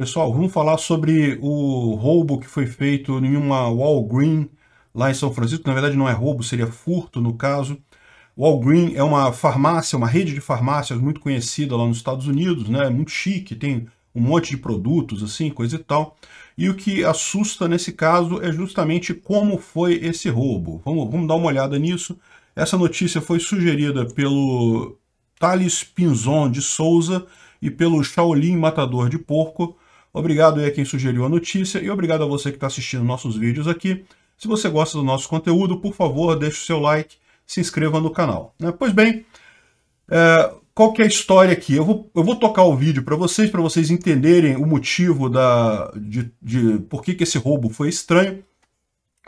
Pessoal, vamos falar sobre o roubo que foi feito em uma Walgreen lá em São Francisco. Na verdade, não é roubo, seria furto no caso. Walgreen é uma farmácia, uma rede de farmácias muito conhecida lá nos Estados Unidos, né? muito chique, tem um monte de produtos, assim, coisa e tal. E o que assusta nesse caso é justamente como foi esse roubo. Vamos, vamos dar uma olhada nisso. Essa notícia foi sugerida pelo Thales Pinzon de Souza e pelo Shaolin Matador de Porco. Obrigado aí a quem sugeriu a notícia e obrigado a você que está assistindo nossos vídeos aqui. Se você gosta do nosso conteúdo, por favor, deixe o seu like, se inscreva no canal. Né? Pois bem, é, qual que é a história aqui? Eu vou, eu vou tocar o vídeo para vocês, para vocês entenderem o motivo da, de, de por que, que esse roubo foi estranho.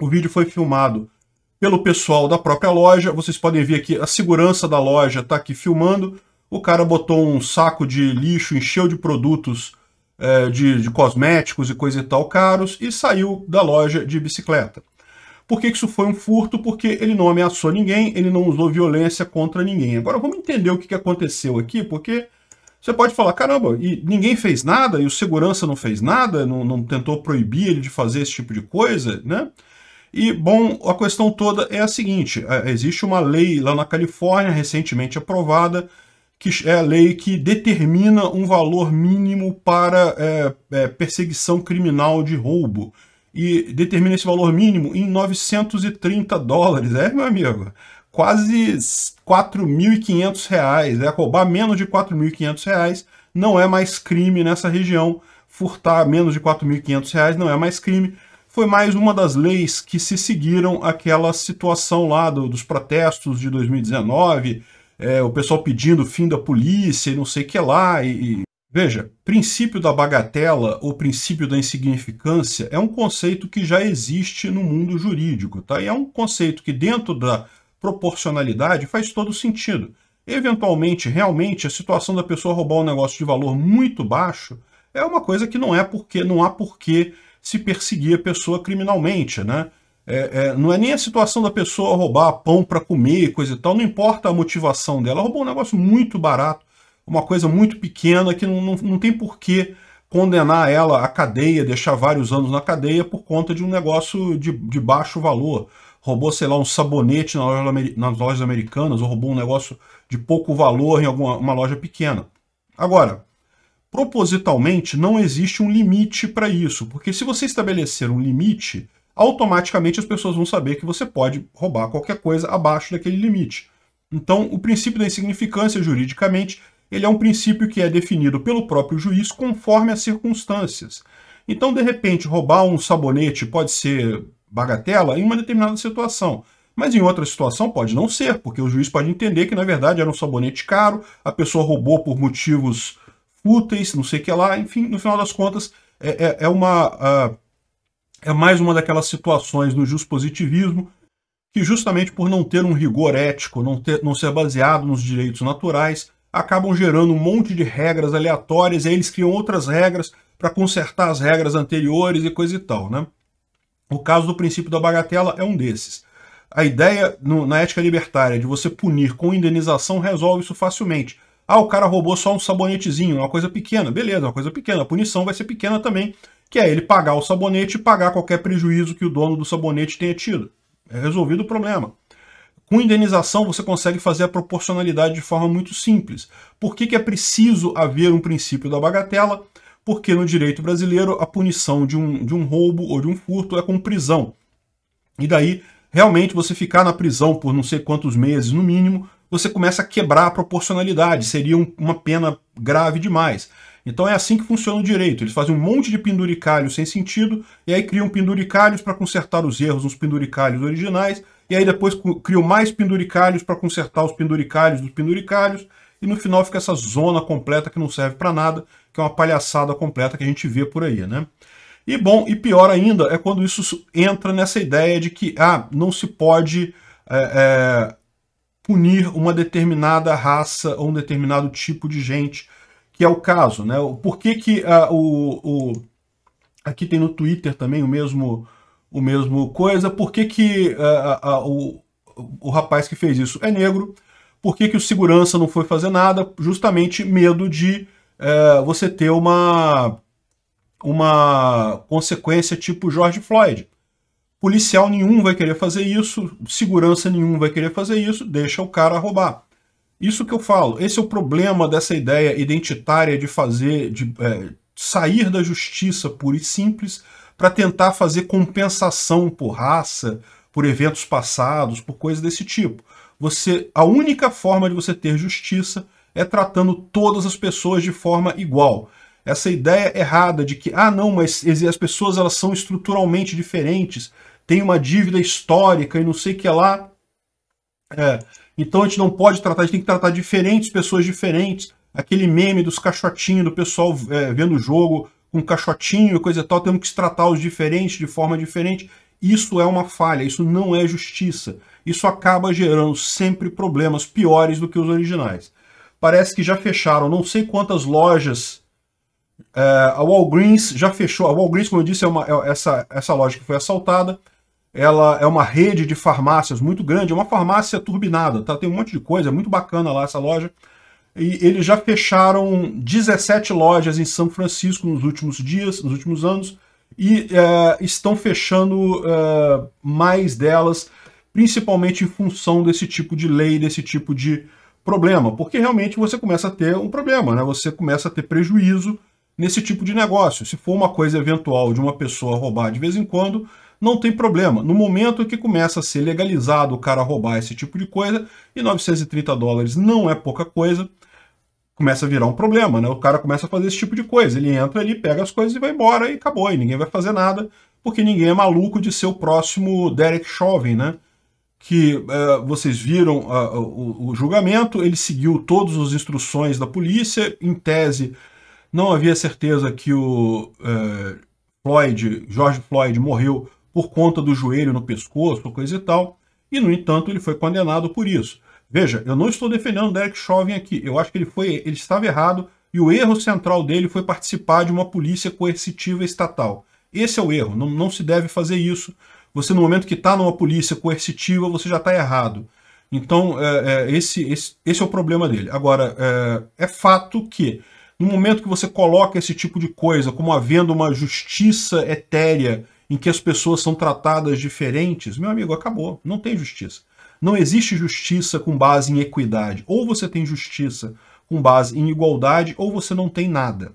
O vídeo foi filmado pelo pessoal da própria loja. Vocês podem ver aqui, a segurança da loja está aqui filmando. O cara botou um saco de lixo, encheu de produtos é, de, de, cosméticos e coisa e tal caros e saiu da loja de bicicleta. Por que, isso foi um furto? Porque ele não ameaçou ninguém, ele não usou violência contra ninguém. Agora vamos entender o que, que aconteceu aqui, porque você pode falar, caramba, e ninguém fez nada, e o segurança não fez nada, não, não tentou proibir ele de fazer esse tipo de coisa, né? E, bom, a questão toda é a seguinte, é, existe uma lei lá na Califórnia, recentemente aprovada, que é a lei que determina um valor mínimo para é, é, perseguição criminal de roubo. E determina esse valor mínimo em 930 dólares. É, meu amigo, quase 4.500 reais. É, roubar menos de 4.500 reais não é mais crime nessa região. Furtar menos de 4.500 reais não é mais crime foi mais uma das leis que se seguiram aquela situação lá do, dos protestos de 2019, é, o pessoal pedindo fim da polícia e não sei o que lá. E, e... Veja, princípio da bagatela ou princípio da insignificância é um conceito que já existe no mundo jurídico, tá? E é um conceito que dentro da proporcionalidade faz todo sentido. Eventualmente, realmente, a situação da pessoa roubar um negócio de valor muito baixo é uma coisa que não é porque não há porquê se perseguir a pessoa criminalmente, né? É, é, não é nem a situação da pessoa roubar pão para comer, coisa e tal, não importa a motivação dela. Ela roubou um negócio muito barato, uma coisa muito pequena, que não, não, não tem porquê condenar ela à cadeia, deixar vários anos na cadeia por conta de um negócio de, de baixo valor. Roubou, sei lá, um sabonete na loja, nas lojas americanas ou roubou um negócio de pouco valor em alguma loja pequena. Agora, propositalmente não existe um limite para isso, porque se você estabelecer um limite automaticamente as pessoas vão saber que você pode roubar qualquer coisa abaixo daquele limite. Então, o princípio da insignificância juridicamente, ele é um princípio que é definido pelo próprio juiz conforme as circunstâncias. Então, de repente, roubar um sabonete pode ser bagatela em uma determinada situação, mas em outra situação pode não ser, porque o juiz pode entender que na verdade era um sabonete caro, a pessoa roubou por motivos fúteis, não sei o que lá, enfim, no final das contas é, é, é uma uh, é mais uma daquelas situações no positivismo que justamente por não ter um rigor ético, não, ter, não ser baseado nos direitos naturais, acabam gerando um monte de regras aleatórias e aí eles criam outras regras para consertar as regras anteriores e coisa e tal. Né? O caso do princípio da bagatela é um desses. A ideia no, na ética libertária de você punir com indenização resolve isso facilmente. Ah, o cara roubou só um sabonetezinho, uma coisa pequena. Beleza, uma coisa pequena. A punição vai ser pequena também, que é ele pagar o sabonete e pagar qualquer prejuízo que o dono do sabonete tenha tido. É resolvido o problema. Com indenização, você consegue fazer a proporcionalidade de forma muito simples. Por que, que é preciso haver um princípio da bagatela? Porque no direito brasileiro, a punição de um, de um roubo ou de um furto é com prisão. E daí, realmente, você ficar na prisão por não sei quantos meses no mínimo, você começa a quebrar a proporcionalidade, seria um, uma pena grave demais. Então é assim que funciona o direito. Eles fazem um monte de penduricalhos sem sentido, e aí criam penduricalhos para consertar os erros nos penduricalhos originais, e aí depois criam mais penduricalhos para consertar os penduricalhos dos penduricalhos, e no final fica essa zona completa que não serve para nada, que é uma palhaçada completa que a gente vê por aí, né? E bom, e pior ainda é quando isso entra nessa ideia de que ah, não se pode é, é, punir uma determinada raça ou um determinado tipo de gente que é o caso, né? Por que que ah, a, o, o... Aqui tem no Twitter também o mesmo, o mesmo coisa. Por que que ah, a, ah, o, o rapaz que fez isso é negro? Por que que o segurança não foi fazer nada? Justamente medo de eh, você ter uma, uma consequência tipo George Floyd. Policial nenhum vai querer fazer isso, segurança nenhum vai querer fazer isso, deixa o cara roubar. Isso que eu falo, esse é o problema dessa ideia identitária de fazer, de é, sair da justiça pura e simples para tentar fazer compensação por raça, por eventos passados, por coisas desse tipo. Você, a única forma de você ter justiça é tratando todas as pessoas de forma igual. Essa ideia errada de que, ah, não, mas as pessoas elas são estruturalmente diferentes, tem uma dívida histórica e não sei o que lá. É, então a gente não pode tratar, a gente tem que tratar diferentes pessoas diferentes. Aquele meme dos caixotinhos, do pessoal é, vendo o jogo com caixotinho e coisa e tal, temos que tratar os diferentes de forma diferente. Isso é uma falha, isso não é justiça. Isso acaba gerando sempre problemas piores do que os originais. Parece que já fecharam não sei quantas lojas é, a Walgreens já fechou. A Walgreens, como eu disse, é, uma, é essa, essa loja que foi assaltada ela é uma rede de farmácias muito grande, é uma farmácia turbinada, tá? Tem um monte de coisa, é muito bacana lá essa loja. E eles já fecharam 17 lojas em São Francisco nos últimos dias, nos últimos anos, e é, estão fechando é, mais delas, principalmente em função desse tipo de lei, desse tipo de problema, porque realmente você começa a ter um problema, né? Você começa a ter prejuízo nesse tipo de negócio. Se for uma coisa eventual de uma pessoa roubar de vez em quando, não tem problema. No momento que começa a ser legalizado o cara roubar esse tipo de coisa, e 930 dólares não é pouca coisa, começa a virar um problema, né? O cara começa a fazer esse tipo de coisa. Ele entra ali, pega as coisas e vai embora e acabou. E ninguém vai fazer nada, porque ninguém é maluco de ser o próximo Derek Chauvin, né? Que uh, vocês viram uh, o, o julgamento, ele seguiu todas as instruções da polícia, em tese não havia certeza que o uh, Floyd, George Floyd, morreu por conta do joelho no pescoço, coisa e tal, e, no entanto, ele foi condenado por isso. Veja, eu não estou defendendo o Derek Chauvin aqui, eu acho que ele, foi, ele estava errado e o erro central dele foi participar de uma polícia coercitiva estatal. Esse é o erro, não, não se deve fazer isso. Você, no momento que está numa polícia coercitiva, você já está errado. Então, é, é, esse, esse, esse, é o problema dele. Agora, é, é fato que, no momento que você coloca esse tipo de coisa como havendo uma justiça etérea em que as pessoas são tratadas diferentes, meu amigo, acabou. Não tem justiça. Não existe justiça com base em equidade. Ou você tem justiça com base em igualdade, ou você não tem nada.